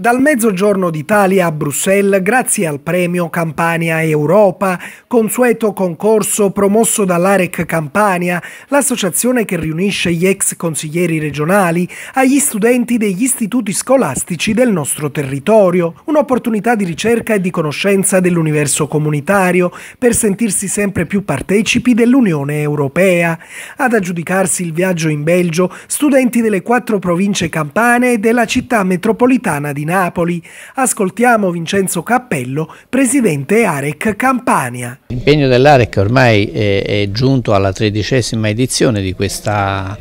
Dal mezzogiorno d'Italia a Bruxelles, grazie al premio Campania Europa, consueto concorso promosso dall'AREC Campania, l'associazione che riunisce gli ex consiglieri regionali, agli studenti degli istituti scolastici del nostro territorio. Un'opportunità di ricerca e di conoscenza dell'universo comunitario per sentirsi sempre più partecipi dell'Unione Europea. Ad aggiudicarsi il viaggio in Belgio, studenti delle quattro province campane e della città metropolitana di Napoli. Ascoltiamo Vincenzo Cappello, presidente AREC Campania. L'impegno dell'AREC ormai è, è giunto alla tredicesima edizione di questa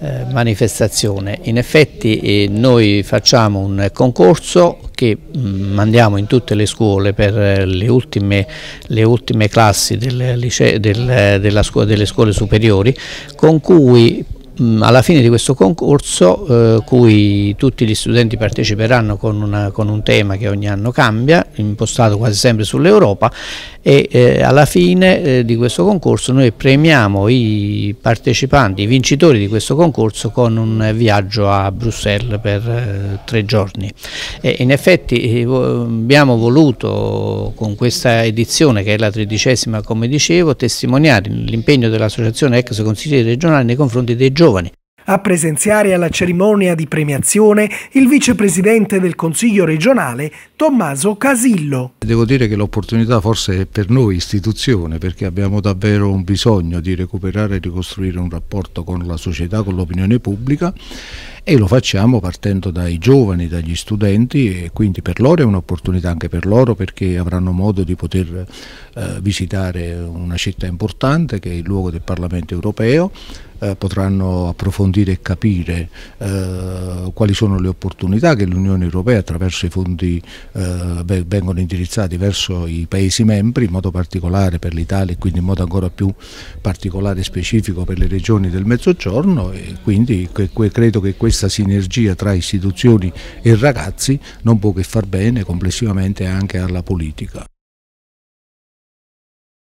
eh, manifestazione. In effetti eh, noi facciamo un concorso che mm, mandiamo in tutte le scuole per eh, le ultime, le ultime classi del liceo, del, scuola, delle scuole superiori con cui Mm, alla fine di questo concorso, eh, cui tutti gli studenti parteciperanno con, una, con, un tema che ogni anno cambia, impostato quasi sempre sull'Europa, e eh, alla fine eh, di questo concorso noi premiamo i partecipanti, i vincitori di questo concorso con un viaggio a Bruxelles per eh, tre giorni. E in effetti eh, abbiamo voluto con questa edizione, che è la tredicesima come dicevo, testimoniare l'impegno dell'Associazione Ex Consiglieri Regionali nei confronti dei giovani giovani. A presenziare alla cerimonia di premiazione il vicepresidente del Consiglio regionale Tommaso Casillo. Devo dire che l'opportunità forse è per noi istituzione perché abbiamo davvero un bisogno di recuperare e ricostruire un rapporto con la società, con l'opinione pubblica e lo facciamo partendo dai giovani, dagli studenti e quindi per loro è un'opportunità anche per loro perché avranno modo di poter eh, visitare una città importante che è il luogo del Parlamento europeo eh, potranno approfondire e capire eh, quali sono le opportunità che l'Unione Europea attraverso i fondi eh, vengono indirizzati verso i Paesi membri, in modo particolare per l'Italia e quindi in modo ancora più particolare e specifico per le regioni del Mezzogiorno e quindi credo che questa sinergia tra istituzioni e ragazzi non può che far bene complessivamente anche alla politica.